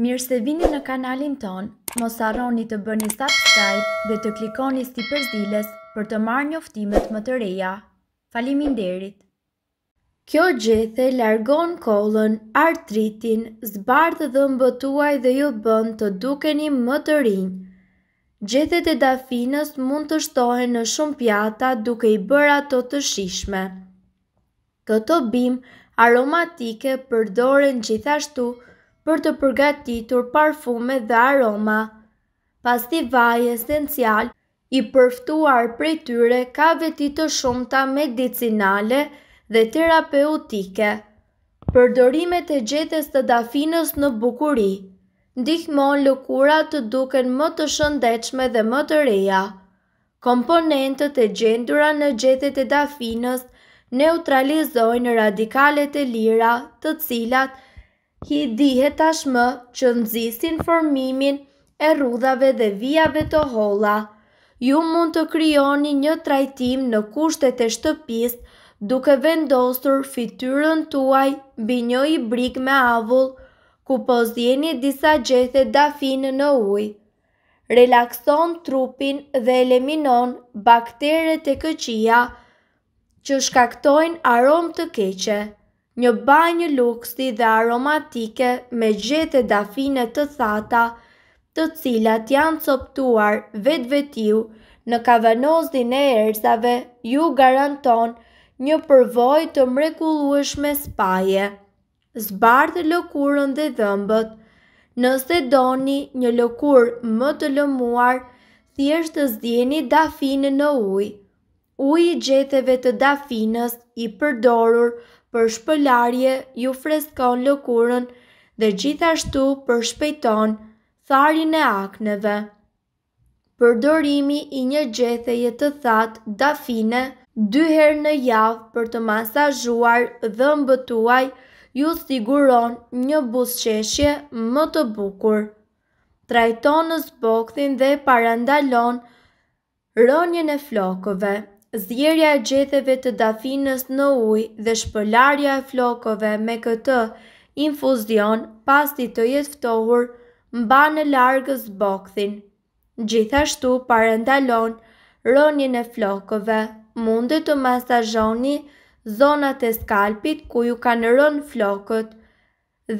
Mirë se vini në kanalin ton, mos arroni të bëni subscribe dhe të klikoni si përzdiles për të marrë njoftimet më të reja. Falimin derit! Kjo gjethe largon kolën, artritin, zbardhë dhe mbëtuaj dhe ju bën të dukeni më të rinjë. Gjethet e dafinës mund të shtohen në shumë pjata duke i bërë ato të shishme. Këto bim aromatike përdoren gjithashtu për të përgatitur parfume dhe aroma. Pas të vaj esencial, i përftuar prej tyre ka veti të shumta medicinale dhe terapeutike. Përdorimet e gjetës të dafinës në bukuri, ndihmon lëkura të duken më të shëndechme dhe më të reja. Komponentët e gjendura në gjetët e dafinës neutralizojnë radikalet e lira të cilat nështë hi dihet tashmë që nëzistin formimin e rudhave dhe vijave të holla. Ju mund të kryoni një trajtim në kushtet e shtëpist duke vendostur fityrën tuaj bë një i brik me avull, ku pozjeni disa gjethe dafin në uj. Relakson trupin dhe eliminon bakteret e këqia që shkaktojnë arom të keqe një banjë luksi dhe aromatike me gjete dafine të thata, të cilat janë coptuar vetë vetiu në kavanozin e erzave, ju garanton një përvoj të mrekulueshme spaje. Zbardhë lëkurën dhe dhëmbët, nëse doni një lëkurë më të lëmuar, thjesht të zdjeni dafine në ujë. Uj i gjeteve të dafinës i përdorur për shpëlarje ju freskon lëkurën dhe gjithashtu për shpejton tharin e akneve. Përdorimi i një gjetheje të thatë dafine, dyher herë në javë për të masazhuar dhe mbëtuaj, ju siguron një busqeshje më të bukur. Trajton në zbokthin dhe parandalon rënjën e flokove. Zjerja e gjetheve të dafinës në ujë dhe shpëlarja e flokove me këtë infuzion ti të jetë ftohur mba në largës bokthin. Gjithashtu parendalon rënjën e flokove, mundë të masajoni zonat e skalpit ku ju kanë rënë flokët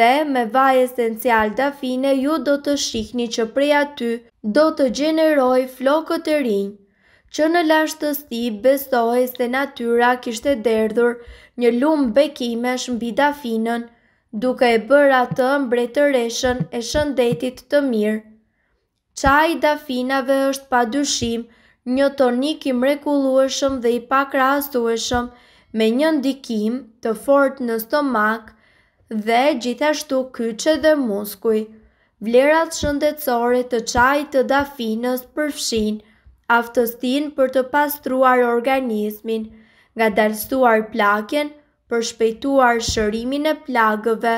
dhe me vaj esencial dafine ju do të shihni që prej aty do të gjeneroj flokët e rinjë që në lashtësi besohej se natyra kishte derdhur një lumë bekimesh mbi dafinën, duke e bërë atë mbretëreshën e shëndetit të mirë. Qaj dafinave është pa dyshim një tonik i mrekulueshëm dhe i pakrasueshëm me një ndikim të fort në stomak dhe gjithashtu kyqe dhe muskuj. Vlerat shëndetësore të qaj të dafinës përfshinë Aftostin për të pastruar organismin, nga dalstuar plakjen, për shpejtuar shërimin e plagëve,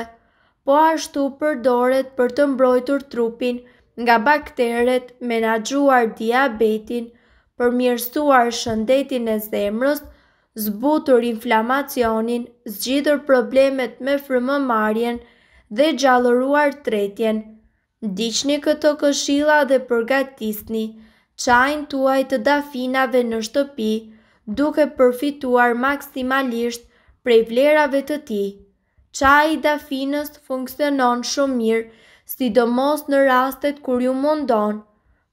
po ashtu përdoret për të mbrojtur trupin nga bakteret, menaxhuar diabetin, për mjërstuar shëndetin e zemrës, zbutur inflamacionin, zgjidur problemet me frymëmarrjen dhe gjallëruar tretjen. Ndiqni këto këshilla dhe përgatisni qajnë tuaj të dafinave në shtëpi, duke përfituar maksimalisht prej vlerave të ti. Qaj i dafinës funksionon shumë mirë, sidomos në rastet kur ju mundon.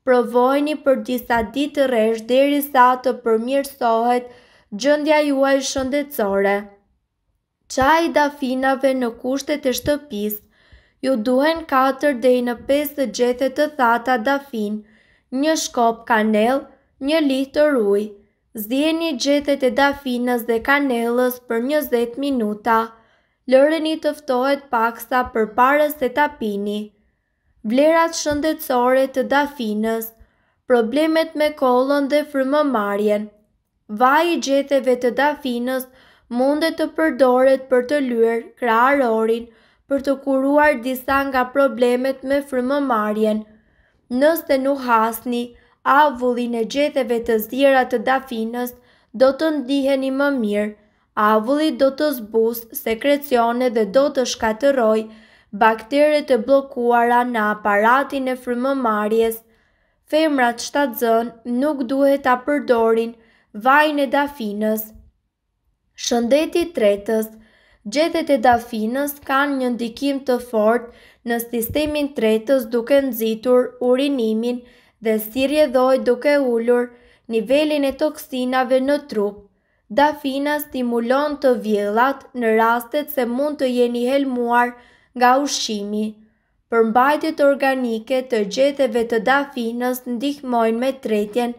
Provojni për disa ditë të resh deri sa të përmirësohet gjëndja juaj shëndetsore. Qaj i dafinave në kushtet e shtëpisë, ju duhen 4 dhe i në 5 të gjethet të thata dafinë, një shkop kanel, një litë ujë. Zdjeni gjethet e dafinës dhe kanelës për 20 minuta. Lërën i tëftohet paksa për parës të tapini. Vlerat shëndetsore të dafinës, problemet me kolon dhe frëmë Vaj i gjetheve të dafinës mundet të përdoret për të lyrë kra për të kuruar disa nga problemet me frëmë nëse nuk hasni avullin e gjeteve të zjera të dafinës, do të ndiheni më mirë. Avulli do të zbus sekrecione dhe do të shkateroj bakterit të blokuara në aparatin e frymëmarjes. Femrat shtatëzën nuk duhet të përdorin vajnë e dafinës. Shëndeti tretës – Gjethet e dafinës kanë një ndikim të fort në sistemin tretës duke nëzitur urinimin dhe sirje dhoj duke ullur nivelin e toksinave në trup. Dafina stimulon të vjellat në rastet se mund të jeni helmuar nga ushimi. Përmbajtjet organike të gjetheve të dafinës ndihmojnë me tretjen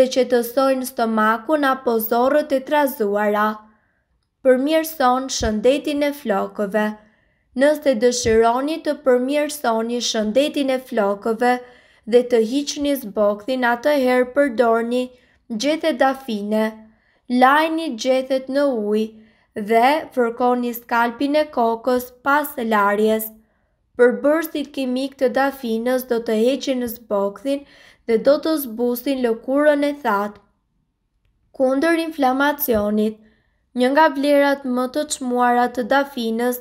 dhe që të sojnë stomakun apo zorët e trazuara përmirëson shëndetin e flokëve. Nëse dëshironi të përmirësoni shëndetin e flokëve dhe të hiqni zbokthin atëherë përdorni gjethe dafine, lajni gjethet në ujë dhe fërkoni skalpin e kokës pas larjes. Për bërstit kimik të dafinës do të heqin në zbokthin dhe do të zbusin lëkurën e thatë. Kunder inflamacionit, Një nga vlerat më të çmuara të dafinës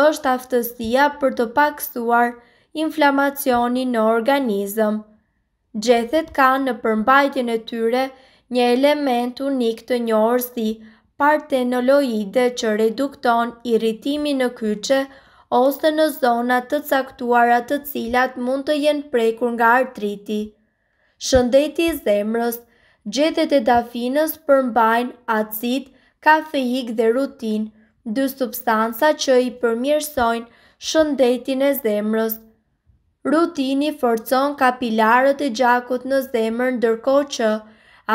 është aftësia për të paksuar inflamacionin në organizëm. Gjethet ka në përmbajtjen e tyre një element unik të një orësi, partenoloide që redukton iritimi në kyqe ose në zonat të caktuara të cilat mund të jenë prekur nga artriti. Shëndeti i zemrës, gjethet e dafinës përmbajnë acid kafeik dhe rutin, dy substanca që i përmirësojnë shëndetin e zemrës. Rutini forcon kapilarët e gjakut në zemër dërko që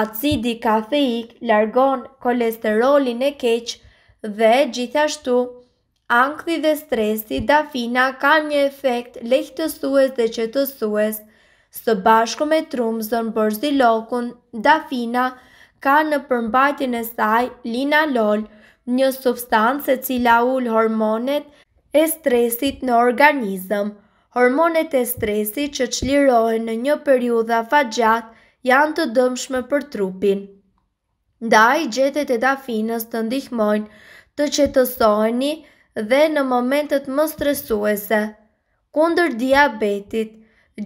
acidi kafeik largon kolesterolin e keq dhe gjithashtu ankthi dhe stresi dafina ka një efekt lehtësues dhe qetësues. Së bashku me trumzën bërzilokun, dafina dhe ka në përmbajtjen e saj linalol, një substancë e cila ul hormonet e stresit në organizëm. Hormonet e stresit që çlirohen në një periudhë afatgjat janë të dëmshme për trupin. Ndaj gjethet e dafinës të ndihmojnë të qetësoheni dhe në momentet më stresuese. Kundër diabetit,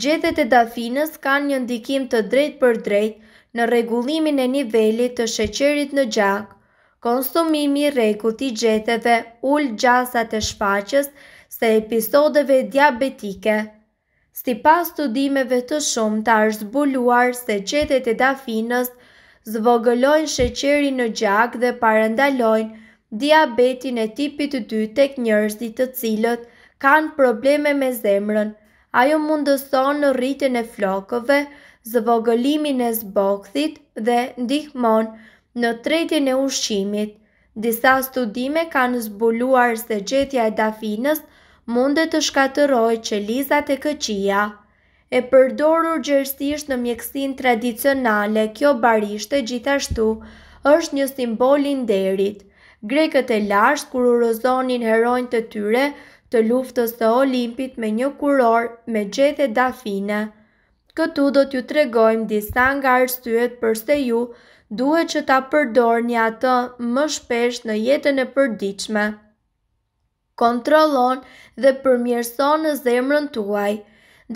gjethet e dafinës kanë një ndikim të drejt për drejt në regullimin e nivellit të sheqerit në gjak, konsumimi rekut i gjeteve ullë gjasat e shfaqës se episodeve diabetike. Si pas studimeve të shumë të arë zbuluar se qetet e dafinës zvogëlojnë sheqeri në gjak dhe parendalojnë diabetin e tipit 2 tek njërzit të cilët kanë probleme me zemrën, ajo mundëson në rritin e flokëve, zëvogëlimin e zbokthit dhe ndihmon në tretjen e ushqimit. Disa studime kanë zbuluar se gjetja e dafinës mundet të shkatëroj që lizat e këqia. E përdorur gjërësisht në mjekësin tradicionale, kjo barishte gjithashtu është një simbolin derit. Grekët e lashtë kur urozonin herojnë të tyre të luftës të olimpit me një kuror me gjethe dafinë. Këtu do t'ju tregojmë disa nga arsyet përse ju duhet që ta përdorni atë më shpesh në jetën e përditshme. Kontrollon dhe përmirëson në zemrën tuaj.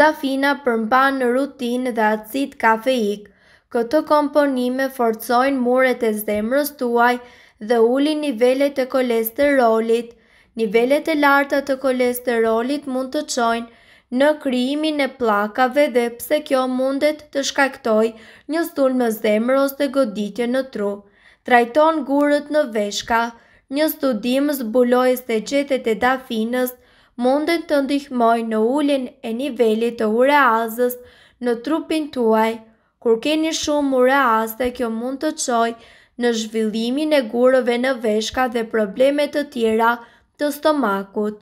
Dafina përmban në rutinë dhe acid kafeik. Këto komponime forcojnë muret e zemrës tuaj dhe ulin nivellet e kolesterolit. Nivellet e larta të kolesterolit mund të qojnë në kryimin e plakave dhe pse kjo mundet të shkaktoj një stull më zemrë ose goditje në tru. Trajton gurët në veshka, një studim zbuloj se gjetet e dafinës mundet të ndihmoj në ullin e nivelit të ureazës në trupin tuaj. Kur keni shumë ureazë kjo mund të qoj në zhvillimin e gurëve në veshka dhe problemet të tjera të stomakut.